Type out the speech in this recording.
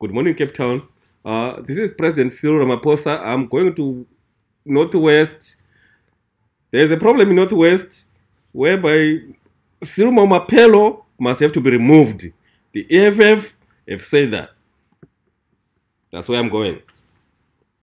Good morning, Cape Town. Uh, this is President Cyril Ramaphosa. I'm going to Northwest. There's a problem in Northwest whereby Cyril Mamapelo must have to be removed. The EFF have said that. That's where I'm going.